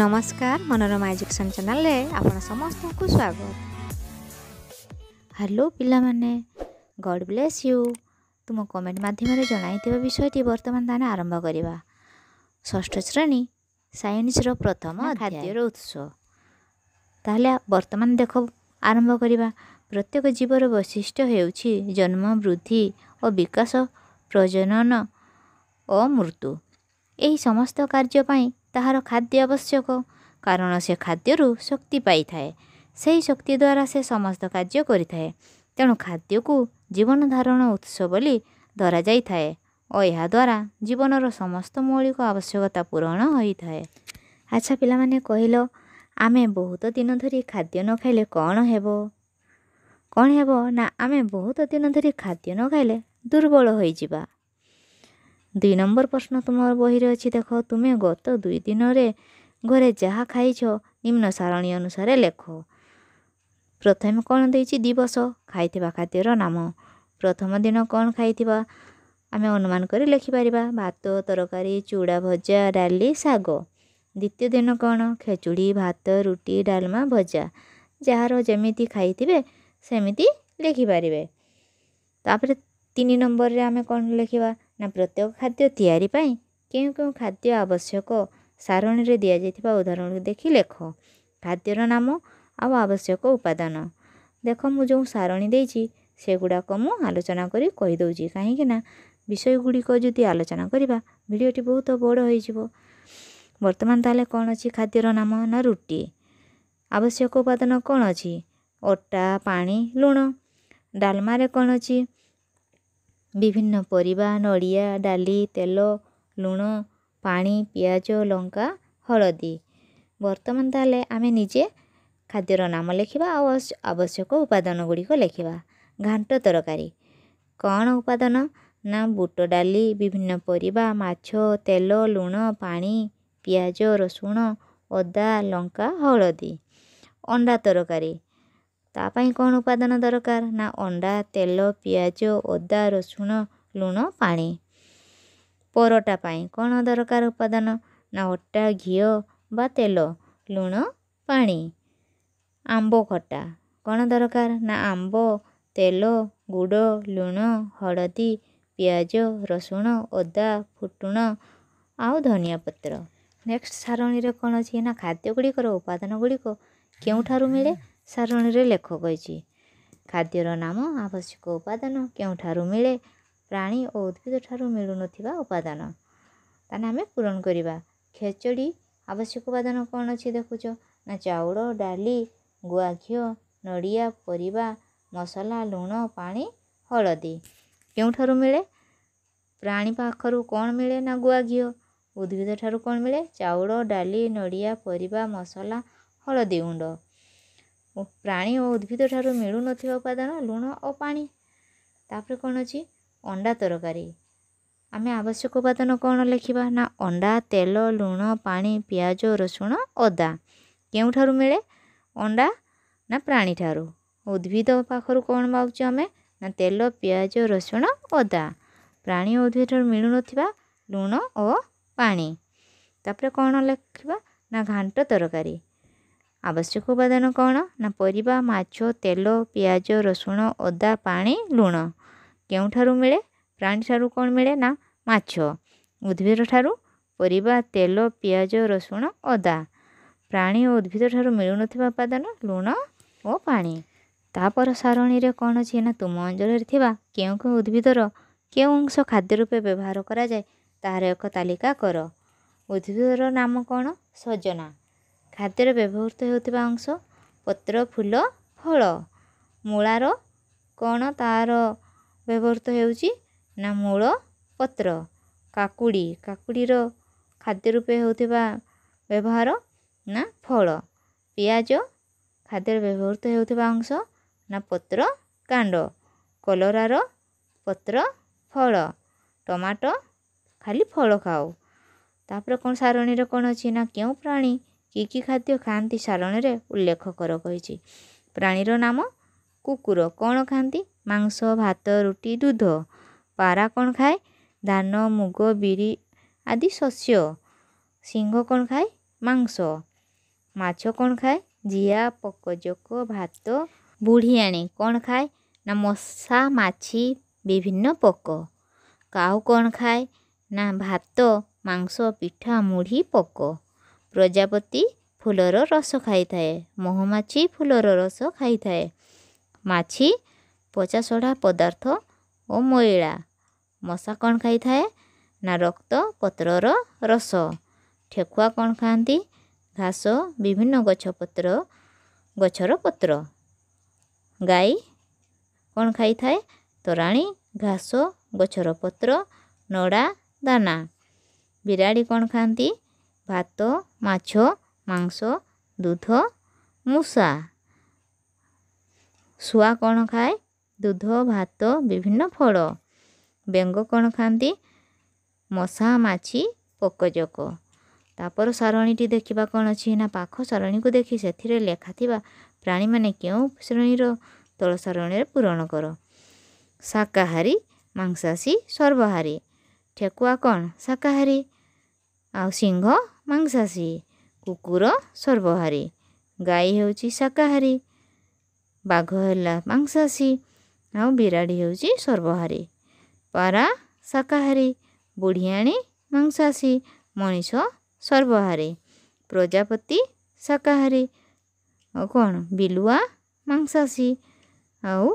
ନମସ୍କାର ମନୋରମା ଏଜୁକେସନ୍ ଚ୍ୟାନେଲରେ ଆପଣ ସମସ୍ତଙ୍କୁ ସ୍ୱାଗତ ହ୍ୟାଲୋ ପିଲାମାନେ ଗଡ୍ ବ୍ଲେସ୍ ୟୁ ତୁମ କମେଣ୍ଟ ମାଧ୍ୟମରେ ଜଣାଇଥିବା ବିଷୟଟି ବର୍ତ୍ତମାନ ତାହେଲେ ଆରମ୍ଭ କରିବା ଷଷ୍ଠ ଶ୍ରେଣୀ ସାଇନ୍ସର ପ୍ରଥମ ଖାଦ୍ୟର ଉତ୍ସ ତାହେଲେ ବର୍ତ୍ତମାନ ଦେଖ ଆରମ୍ଭ କରିବା ପ୍ରତ୍ୟେକ ଜୀବର ବୈଶିଷ୍ଟ୍ୟ ହେଉଛି ଜନ୍ମ ବୃଦ୍ଧି ଓ ବିକାଶ ପ୍ରଜନନ ଓ ମୃତ୍ୟୁ ଏହି ସମସ୍ତ କାର୍ଯ୍ୟ ପାଇଁ ତାହାର ଖାଦ୍ୟ ଆବଶ୍ୟକ କାରଣ ସେ ଖାଦ୍ୟରୁ ଶକ୍ତି ପାଇଥାଏ ସେହି ଶକ୍ତି ଦ୍ୱାରା ସେ ସମସ୍ତ କାର୍ଯ୍ୟ କରିଥାଏ ତେଣୁ ଖାଦ୍ୟକୁ ଜୀବନ ଧାରଣ ଉତ୍ସ ବୋଲି ଧରାଯାଇଥାଏ ଓ ଏହାଦ୍ୱାରା ଜୀବନର ସମସ୍ତ ମୌଳିକ ଆବଶ୍ୟକତା ପୂରଣ ହୋଇଥାଏ ଆଚ୍ଛା ପିଲାମାନେ କହିଲ ଆମେ ବହୁତ ଦିନ ଧରି ଖାଦ୍ୟ ନ ଖାଇଲେ କ'ଣ ହେବ କ'ଣ ହେବ ନା ଆମେ ବହୁତ ଦିନ ଧରି ଖାଦ୍ୟ ନ ଖାଇଲେ ଦୁର୍ବଳ ହୋଇଯିବା ଦୁଇ ନମ୍ବର ପ୍ରଶ୍ନ ତୁମର ବହିରେ ଅଛି ଦେଖ ତୁମେ ଗତ ଦୁଇ ଦିନରେ ଘରେ ଯାହା ଖାଇଛ ନିମ୍ନ ସାରଣୀ ଅନୁସାରେ ଲେଖ ପ୍ରଥମେ କ'ଣ ଦେଇଛି ଦିବସ ଖାଇଥିବା ଖାଦ୍ୟର ନାମ ପ୍ରଥମ ଦିନ କ'ଣ ଖାଇଥିବା ଆମେ ଅନୁମାନ କରି ଲେଖିପାରିବା ଭାତ ତରକାରୀ ଚୁଡ଼ା ଭଜା ଡାଲି ଶାଗ ଦ୍ୱିତୀୟ ଦିନ କ'ଣ ଖେଚୁଡ଼ି ଭାତ ରୁଟି ଡାଲମା ଭଜା ଯାହାର ଯେମିତି ଖାଇଥିବେ ସେମିତି ଲେଖିପାରିବେ ତାପରେ ତିନି ନମ୍ବରରେ ଆମେ କ'ଣ ଲେଖିବା ନା ପ୍ରତ୍ୟେକ ଖାଦ୍ୟ ତିଆରି ପାଇଁ କେଉଁ କେଉଁ ଖାଦ୍ୟ ଆବଶ୍ୟକ ସାରଣୀରେ ଦିଆଯାଇଥିବା ଉଦାହରଣକୁ ଦେଖି ଲେଖ ଖାଦ୍ୟର ନାମ ଆଉ ଆବଶ୍ୟକ ଉପାଦାନ ଦେଖ ମୁଁ ଯେଉଁ ସାରଣୀ ଦେଇଛି ସେଗୁଡ଼ାକ ମୁଁ ଆଲୋଚନା କରି କହିଦେଉଛି କାହିଁକିନା ନା ବିଷୟଗୁଡ଼ିକ ଯଦି ଆଲୋଚନା କରିବା ଭିଡ଼ିଓଟି ବହୁତ ବଡ଼ ହୋଇଯିବ ବର୍ତ୍ତମାନ ତାହେଲେ କ'ଣ ଅଛି ଖାଦ୍ୟର ନାମ ନା ରୁଟି ଆବଶ୍ୟକ ଉପାଦାନ କ'ଣ ଅଛି ଅଟା ପାଣି ଲୁଣ ଡାଲମାରେ କ'ଣ ଅଛି ବିଭିନ୍ନ ପରିବା ନଡ଼ିଆ ଡାଲି ତେଲ ଲୁଣ ପାଣି ପିଆଜ ଲଙ୍କା ହଳଦୀ ବର୍ତ୍ତମାନ ତାହେଲେ ଆମେ ନିଜେ ଖାଦ୍ୟର ନାମ ଲେଖିବା ଆଉ ଆବଶ୍ୟକ ଉପାଦାନ ଗୁଡ଼ିକ ଲେଖିବା ଘାଣ୍ଟ ତରକାରୀ କ'ଣ ଉପାଦାନ ନା ବୁଟ ଡାଲି ବିଭିନ୍ନ ପରିବା ମାଛ ତେଲ ଲୁଣ ପାଣି ପିଆଜ ରସୁଣ ଅଦା ଲଙ୍କା ହଳଦୀ ଅଣ୍ଡା ତରକାରୀ ତା ପାଇଁ କ'ଣ ଉପାଦାନ ଦରକାର ନା ଅଣ୍ଡା ତେଲ ପିଆଜ ଅଦା ରସୁଣ ଲୁଣ ପାଣି ପରଟା ପାଇଁ କ'ଣ ଦରକାର ଉପାଦାନ ନା ଅଟା ଘିଅ ବା ତେଲ ଲୁଣ ପାଣି ଆମ୍ବ ଖଟା କ'ଣ ଦରକାର ନା ଆମ୍ବ ତେଲ ଗୁଡ଼ ଲୁଣ ହଳଦୀ ପିଆଜ ରସୁଣ ଅଦା ଫୁଟୁଣ ଆଉ ଧନିଆ ପତ୍ର ନେକ୍ସଟ ସାରଣୀରେ କ'ଣ ଅଛି ନା ଖାଦ୍ୟ ଗୁଡ଼ିକର ଉପାଦାନ ଗୁଡ଼ିକ କେଉଁଠାରୁ ମିଳେ ସାରଣୀରେ ଲେଖ କହିଛି ଖାଦ୍ୟର ନାମ ଆବଶ୍ୟକ ଉପାଦାନ କେଉଁଠାରୁ ମିଳେ ପ୍ରାଣୀ ଓ ଉଦ୍ଭିଦ ଠାରୁ ମିଳୁନଥିବା ଉପାଦାନ ତାହେଲେ ଆମେ ପୂରଣ କରିବା ଖେଚଡ଼ି ଆବଶ୍ୟକ ଉପାଦାନ କ'ଣ ଅଛି ଦେଖୁଛ ନା ଚାଉଳ ଡାଲି ଗୁଆ ଘିଅ ନଡ଼ିଆ ପରିବା ମସଲା ଲୁଣ ପାଣି ହଳଦୀ କେଉଁଠାରୁ ମିଳେ ପ୍ରାଣୀ ପାଖରୁ କ'ଣ ମିଳେ ନା ଗୁଆ ଘିଅ ଉଦ୍ଭିଦ ଠାରୁ କ'ଣ ମିଳେ ଚାଉଳ ଡାଲି ନଡ଼ିଆ ପରିବା ମସଲା ହଳଦୀ ଗୁଣ୍ଡ ପ୍ରାଣୀ ଓ ଉଦ୍ଭିଦ ଠାରୁ ମିଳୁନଥିବା ଉପାଦାନ ଲୁଣ ଓ ପାଣି ତା'ପରେ କ'ଣ ଅଛି ଅଣ୍ଡା ତରକାରୀ ଆମେ ଆବଶ୍ୟକ ଉପାଦାନ କ'ଣ ଲେଖିବା ନା ଅଣ୍ଡା ତେଲ ଲୁଣ ପାଣି ପିଆଜ ରସୁଣ ଅଦା କେଉଁଠାରୁ ମିଳେ ଅଣ୍ଡା ନା ପ୍ରାଣୀଠାରୁ ଉଦ୍ଭିଦ ପାଖରୁ କ'ଣ ପାଉଛୁ ଆମେ ନା ତେଲ ପିଆଜ ରସୁଣ ଅଦା ପ୍ରାଣୀ ଓ ଉଦ୍ଭିଦଠାରୁ ମିଳୁନଥିବା ଲୁଣ ଓ ପାଣି ତା'ପରେ କ'ଣ ଲେଖିବା ନା ଘାଣ୍ଟ ତରକାରୀ ଆବଶ୍ୟକ ଉପାଦାନ କ'ଣ ନା ପରିବା ମାଛ ତେଲ ପିଆଜ ରସୁଣ ଅଦା ପାଣି ଲୁଣ କେଉଁଠାରୁ ମିଳେ ପ୍ରାଣୀଠାରୁ କ'ଣ ମିଳେ ନା ମାଛ ଉଦ୍ଭିଦଠାରୁ ପରିବା ତେଲ ପିଆଜ ରସୁଣ ଅଦା ପ୍ରାଣୀ ଓ ଉଦ୍ଭିଦଠାରୁ ମିଳୁନଥିବା ଉପାଦାନ ଲୁଣ ଓ ପାଣି ତା'ପର ସାରଣୀରେ କ'ଣ ଅଛି ନା ତୁମ ଅଞ୍ଚଳରେ ଥିବା କେଉଁ କେଉଁ ଉଦ୍ଭିଦର କେଉଁ ଅଂଶ ଖାଦ୍ୟ ରୂପେ ବ୍ୟବହାର କରାଯାଏ ତାହାର ଏକ ତାଲିକା କର ଉଦ୍ଭିଦର ନାମ କ'ଣ ସଜନା ଖାଦ୍ୟରେ ବ୍ୟବହୃତ ହେଉଥିବା ଅଂଶ ପତ୍ର ଫୁଲ ଫଳ ମୂଳାର କ'ଣ ତା'ର ବ୍ୟବହୃତ ହେଉଛି ନା ମୂଳ ପତ୍ର କାକୁଡ଼ି କାକୁଡ଼ିର ଖାଦ୍ୟ ରୂପେ ହେଉଥିବା ବ୍ୟବହାର ନା ଫଳ ପିଆଜ ଖାଦ୍ୟରେ ବ୍ୟବହୃତ ହେଉଥିବା ଅଂଶ ନା ପତ୍ର କାଣ୍ଡ କଲରାର ପତ୍ର ଫଳ ଟମାଟୋ ଖାଲି ଫଳ ଖାଉ ତାପରେ କ'ଣ ସାରଣୀର କ'ଣ ଅଛି ନା କେଉଁ ପ୍ରାଣୀ କି କି ଖାଦ୍ୟ ଖାଆନ୍ତି ସାରଣୀରେ ଉଲ୍ଲେଖ କର କହିଛି ପ୍ରାଣୀର ନାମ କୁକୁର କ'ଣ ଖାଆନ୍ତି ମାଂସ ଭାତ ରୁଟି ଦୁଧ ପାରା କ'ଣ ଖାଏ ଧାନ ମୁଗ ବିରି ଆଦି ଶସ୍ୟ ସିଂହ କ'ଣ ଖାଏ ମାଂସ ମାଛ କ'ଣ ଖାଏ ଜିଆ ପୋକଜୋକ ଭାତ ବୁଢ଼ିଆଣୀ କ'ଣ ଖାଏ ନା ମଶା ମାଛି ବିଭିନ୍ନ ପୋକ କାଉ କ'ଣ ଖାଏ ନା ଭାତ ମାଂସ ପିଠା ମୁଢ଼ି ପୋକ ପ୍ରଜାପତି ଫୁଲର ରସ ଖାଇଥାଏ ମହୁମାଛି ଫୁଲର ରସ ଖାଇଥାଏ ମାଛି ପଚାସଢ଼ା ପଦାର୍ଥ ଓ ମଇଳା ମଶା କ'ଣ ଖାଇଥାଏ ନା ରକ୍ତ ପତ୍ରର ରସ ଠେକୁଆ କ'ଣ ଖାଆନ୍ତି ଘାସ ବିଭିନ୍ନ ଗଛ ପତ୍ର ଗଛର ପତ୍ର ଗାଈ କ'ଣ ଖାଇଥାଏ ତୋରାଣି ଘାସ ଗଛର ପତ୍ର ନଡ଼ା ଦାନା ବିରାଡ଼ି କ'ଣ ଖାଆନ୍ତି ଭାତ ମାଛ ମାଂସ ଦୁଧ ମୂଷା ଶୁଆ କ'ଣ ଖାଏ ଦୁଧ ଭାତ ବିଭିନ୍ନ ଫଳ ବେଙ୍ଗ କ'ଣ ଖାଆନ୍ତି ମଶା ମାଛି ପୋକଜୋକ ତାପର ସାରଣୀଟି ଦେଖିବା କ'ଣ ଅଛି ନା ପାଖ ସାରଣୀକୁ ଦେଖି ସେଥିରେ ଲେଖା ଥିବା ପ୍ରାଣୀମାନେ କେଉଁ ଶ୍ରେଣୀର ତଳ ସାରଣୀରେ ପୂରଣ କର ଶାକାହାରୀ ମାଂସାଶୀ ସର୍ବହାରୀ ଠେକୁଆ କ'ଣ ଶାକାହାରୀ ଆଉ ସିଂହ ମାଂସାଶୀ କୁକୁର ସର୍ବହାରୀ ଗାଈ ହେଉଛି ଶାକାହାରୀ ବାଘ ହେଲା ମାଂସାଶୀ ଆଉ ବିରାଡ଼ି ହେଉଛି ସର୍ବହାରୀ ପାରା ଶାକାହାରୀ ବୁଢ଼ିଆଣୀ ମାଂସାଶୀ ମଣିଷ ସର୍ବହାରୀ ପ୍ରଜାପତି ଶାକାହାରୀ ଆଉ କ'ଣ ବିଲୁଆ ମାଂସାଶୀ ଆଉ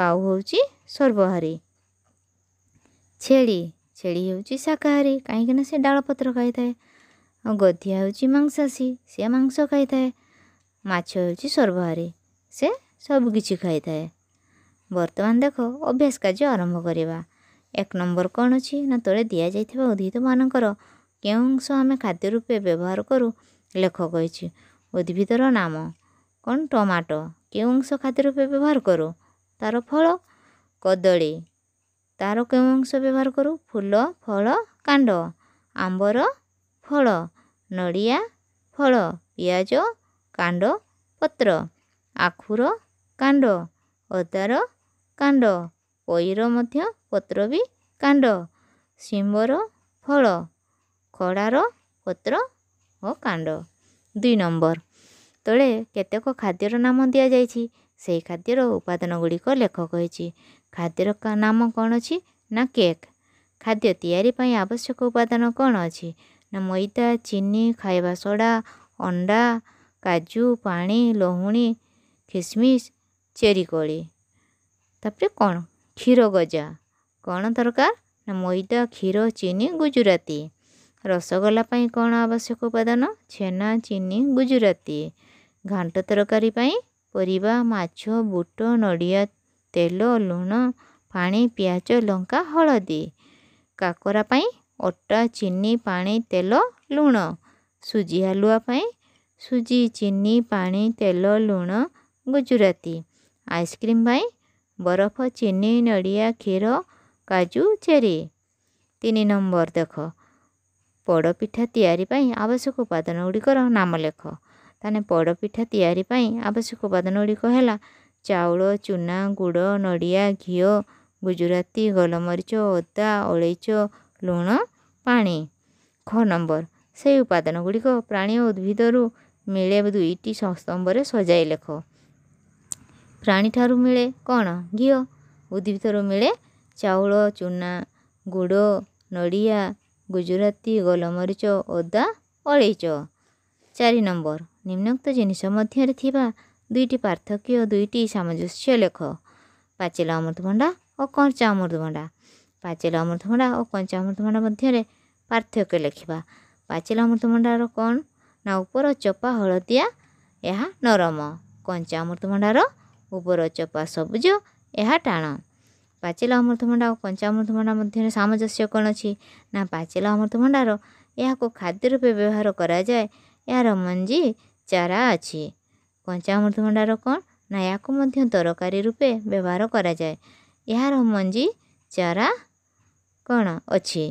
କାଉ ହେଉଛି ସର୍ବହାରୀ ଛେଳି ଛେଳି ହେଉଛି ଶାକାହାରୀ କାହିଁକିନା ସେ ଡାଳପତ୍ର ଖାଇଥାଏ ଆଉ ଗଧିଆ ହେଉଛି ମାଂସାସୀ ସିଏ ମାଂସ ଖାଇଥାଏ ମାଛ ହେଉଛି ସର୍ବହାରୀ ସେ ସବୁକିଛି ଖାଇଥାଏ ବର୍ତ୍ତମାନ ଦେଖ ଅଭ୍ୟାସ କାର୍ଯ୍ୟ ଆରମ୍ଭ କରିବା ଏକ ନମ୍ବର କ'ଣ ଅଛି ନା ତଳେ ଦିଆଯାଇଥିବା ଉଦ୍ଭିଦମାନଙ୍କର କେଉଁ ଅଂଶ ଆମେ ଖାଦ୍ୟ ରୂପେ ବ୍ୟବହାର କରୁ ଲେଖ କହିଛି ଉଦ୍ଭିଦର ନାମ କ'ଣ ଟମାଟୋ କେଉଁ ଅଂଶ ଖାଦ୍ୟ ରୂପେ ବ୍ୟବହାର କରୁ ତା'ର ଫଳ କଦଳୀ ତା'ର କେଉଁ ଅଂଶ ବ୍ୟବହାର କରୁ ଫୁଲ ଫଳ କାଣ୍ଡ ଆମ୍ବର ଫଳ ନଡ଼ିଆ ଫଳ ପିଆଜ କାଣ୍ଡ ପତ୍ର ଆଖୁର କାଣ୍ଡ ଅଦାର କାଣ୍ଡ ପଇର ମଧ୍ୟ ପତ୍ର ବି କାଣ୍ଡ ଶିମ୍ବର ଫଳ ଖଡ଼ାର ପତ୍ର ଓ କାଣ୍ଡ ଦୁଇ ନମ୍ବର ତଳେ କେତେକ ଖାଦ୍ୟର ନାମ ଦିଆଯାଇଛି ସେହି ଖାଦ୍ୟର ଉପାଦାନ ଗୁଡ଼ିକ ଲେଖ କହିଛି ଖାଦ୍ୟର ନାମ କ'ଣ ଅଛି ନା କେକ୍ ଖାଦ୍ୟ ତିଆରି ପାଇଁ ଆବଶ୍ୟକ ଉପାଦାନ କ'ଣ ଅଛି ନା ମଇଦା ଚିନି ଖାଇବା ସୋଡ଼ା ଅଣ୍ଡା କାଜୁ ପାଣି ଲହୁଣୀ ଖିସମିସ୍ ଚେରି କୋଳି ତାପରେ କ'ଣ କ୍ଷୀର ଗଜା କ'ଣ ଦରକାର ନା ମଇଦା କ୍ଷୀର ଚିନି ଗୁଜୁରାତି ରସଗୋଲା ପାଇଁ କ'ଣ ଆବଶ୍ୟକ ଉପାଦାନ ଛେନା ଚିନି ଗୁଜୁରାତି ଘାଣ୍ଟ ତରକାରୀ ପାଇଁ ପରିବା ମାଛ ବୁଟ ନଡ଼ିଆ ତେଲ ଲୁଣ ପାଣି ପିଆଜ ଲଙ୍କା ହଳଦୀ କାକରା ପାଇଁ ଅଟା ଚିନି ପାଣି ତେଲ ଲୁଣ ସୁଜି ହାଲୁଆ ପାଇଁ ସୁଜି ଚିନି ପାଣି ତେଲ ଲୁଣ ଗୁଜୁରାତି ଆଇସ୍କ୍ରିମ୍ ପାଇଁ ବରଫ ଚିନି ନଡ଼ିଆ କ୍ଷୀର କାଜୁ ଚେରି ତିନି ନମ୍ବର ଦେଖ ପୋଡ଼ପିଠା ତିଆରି ପାଇଁ ଆବଶ୍ୟକ ଉପାଦାନ ଗୁଡ଼ିକର ନାମ ଲେଖ ତାହେଲେ ପୋଡ଼ପିଠା ତିଆରି ପାଇଁ ଆବଶ୍ୟକ ଉପାଦାନ ଗୁଡ଼ିକ ହେଲା ଚାଉଳ ଚୁନା ଗୁଡ଼ ନଡ଼ିଆ ଘିଅ ଗୁଜୁରାତି ଗୋଲମରିଚ ଅଦା ଅଳେଇଚ ଲୁଣ ପାଣି ଖ ନମ୍ବର ସେହି ଉପାଦାନ ଗୁଡ଼ିକ ପ୍ରାଣୀ ଓ ଉଦ୍ଭିଦରୁ ମିଳେ ଦୁଇଟି ସ୍ତମ୍ଭରେ ସଜାଇ ଲେଖ ପ୍ରାଣୀଠାରୁ ମିଳେ କ'ଣ ଘିଅ ଉଦ୍ଭିଦରୁ ମିଳେ ଚାଉଳ ଚୁନା ଗୁଡ଼ ନଡ଼ିଆ ଗୁଜୁରାତି ଗୋଲମରିଚ ଓଦା ଅଳେଇଚ ଚାରି ନମ୍ବର ନିମ୍ନକ୍ତ ଜିନିଷ ମଧ୍ୟରେ ଥିବା ଦୁଇଟି ପାର୍ଥକ୍ୟ ଦୁଇଟି ସାମଞ୍ଜସ୍ୟ ଲେଖ ପାଚିଲା ଅମୃତଭଣ୍ଡା ଓ କଞ୍ଚା ଅମୃତଭଣ୍ଡା ପାଚିଲ ଅମୃତଭଣ୍ଡା ଓ କଞ୍ଚା ଅମୃତଭଣ୍ଡା ମଧ୍ୟରେ ପାର୍ଥକ୍ୟ ଲେଖିବା ପାଚିଲ ଅମୃତଭଣ୍ଡାର କ'ଣ ନା ଉପର ଚୋପା ହଳଦିଆ ଏହା ନରମ କଞ୍ଚା ଅମୃତଭଣ୍ଡାର ଉପର ଚୋପା ସବୁଜ ଏହା ଟାଣ ପାଚିଲ ଅମୃତଭଣ୍ଡା ଓ କଞ୍ଚା ଅମୃତଭଣ୍ଡା ମଧ୍ୟରେ ସାମଞ୍ଜସ୍ୟ କ'ଣ ଅଛି ନା ପାଚିଲ ଅମୃତଭଣ୍ଡାର ଏହାକୁ ଖାଦ୍ୟ ରୂପେ ବ୍ୟବହାର କରାଯାଏ ଏହାର ମଞ୍ଜି ଚାରା ଅଛି କଞ୍ଚା ଅମୃତଭଣ୍ଡାର କ'ଣ ନା ଏହାକୁ ମଧ୍ୟ ତରକାରୀ ରୂପେ ବ୍ୟବହାର କରାଯାଏ ଏହାର ମଞ୍ଜି ଚାରା କ'ଣ ଅଛି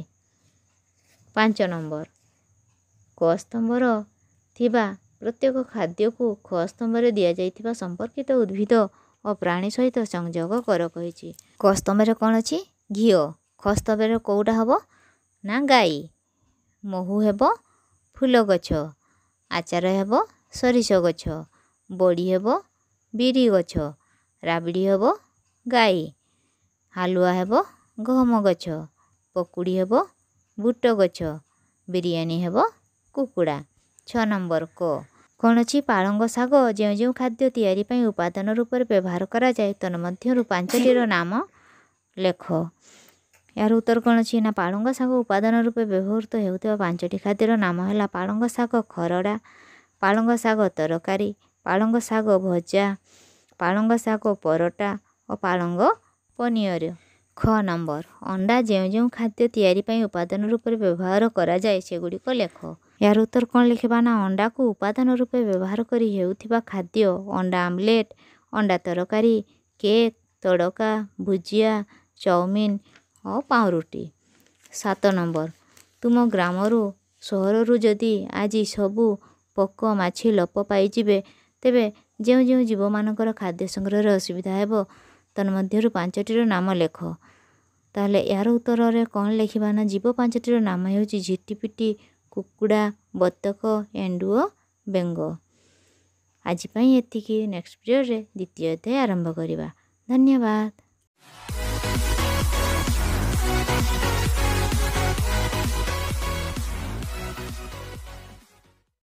ପାଞ୍ଚ ନମ୍ବର କ ସ୍ତମ୍ଭର ଥିବା ପ୍ରତ୍ୟେକ ଖାଦ୍ୟକୁ ଖ ସ୍ତମ୍ଭରେ ଦିଆଯାଇଥିବା ସମ୍ପର୍କିତ ଉଦ୍ଭିଦ ଓ ପ୍ରାଣୀ ସହିତ ସଂଯୋଗ କର କହିଛି କ ସ୍ତମ୍ଭରେ କ'ଣ ଅଛି ଘିଅ ଖ ସ୍ତମ୍ଭରେ କେଉଁଟା ହେବ ନା ଗାଈ ମହୁ ହେବ ଫୁଲ ଗଛ ଆଚାର ହେବ ସୋରିଷ ଗଛ ବଡ଼ି ହେବ ବିରି ଗଛ ରାବିଡ଼ି ହେବ ଗାଈ ହାଲୁଆ ହେବ ଗହମ ଗଛ ପକୁଡ଼ି ହେବ ବୁଟ ଗଛ ବିରିୟାନୀ ହେବ କୁକୁଡ଼ା ଛଅ ନମ୍ବର କ କୌଣସି ପାଳଙ୍ଗ ଶାଗ ଯେଉଁ ଯେଉଁ ଖାଦ୍ୟ ତିଆରି ପାଇଁ ଉପାଦାନ ରୂପରେ ବ୍ୟବହାର କରାଯାଏ ତନ୍ମଧ୍ୟରୁ ପାଞ୍ଚଟିର ନାମ ଲେଖ ଏହାର ଉତ୍ତର କ'ଣ ଅଛି ନା ପାଳଙ୍ଗ ଶାଗ ଉପାଦାନ ରୂପେ ବ୍ୟବହୃତ ହେଉଥିବା ପାଞ୍ଚଟି ଖାଦ୍ୟର ନାମ ହେଲା ପାଳଙ୍ଗ ଶାଗ ଖରଡ଼ା ପାଳଙ୍ଗ ଶାଗ ତରକାରୀ ପାଳଙ୍ଗ ଶାଗ ଭଜା ପାଳଙ୍ଗ ଶାଗ ପରଟା ଓ ପାଳଙ୍ଗ ପନିର ଖ ନମ୍ବର ଅଣ୍ଡା ଯେଉଁ ଯେଉଁ ଖାଦ୍ୟ ତିଆରି ପାଇଁ ଉପାଦାନ ରୂପରେ ବ୍ୟବହାର କରାଯାଏ ସେଗୁଡ଼ିକ ଲେଖ ଏହାର ଉତ୍ତର କ'ଣ ଲେଖିବା ନା ଅଣ୍ଡାକୁ ଉପାଦାନ ରୂପେ ବ୍ୟବହାର କରି ହେଉଥିବା ଖାଦ୍ୟ ଅଣ୍ଡା ଆମ୍ଲେଟ୍ ଅଣ୍ଡା ତରକାରୀ କେକ୍ ତଡ଼କା ଭୁଜିଆ ଚାଉମିନ୍ ଓ ପାଉଁରୁଟି ସାତ ନମ୍ବର ତୁମ ଗ୍ରାମରୁ ସହରରୁ ଯଦି ଆଜି ସବୁ ପୋକ ମାଛି ଲୋପ ପାଇଯିବେ ତେବେ ଯେଉଁ ଯେଉଁ ଜୀବମାନଙ୍କର ଖାଦ୍ୟ ସଂଗ୍ରହରେ ଅସୁବିଧା ହେବ ତନ୍ ତନ୍ମଧ୍ୟରୁ ପାଞ୍ଚଟିର ନାମ ଲେଖ ତାହେଲେ ଏହାର ଉତ୍ତରରେ କ'ଣ ଲେଖିବା ନା ଜୀବ ପାଞ୍ଚଟିର ନାମ ହେଉଛି ଝିଟି ପିଟି କୁକୁଡ଼ା ବତକ ଏଣ୍ଡୁଅ ବେଙ୍ଗ ଆଜି ପାଇଁ ଏତିକି ନେକ୍ସଟ ପିରିୟଡ଼ରେ ଦ୍ୱିତୀୟ ଅଧ୍ୟାୟ ଆରମ୍ଭ କରିବା ଧନ୍ୟବାଦ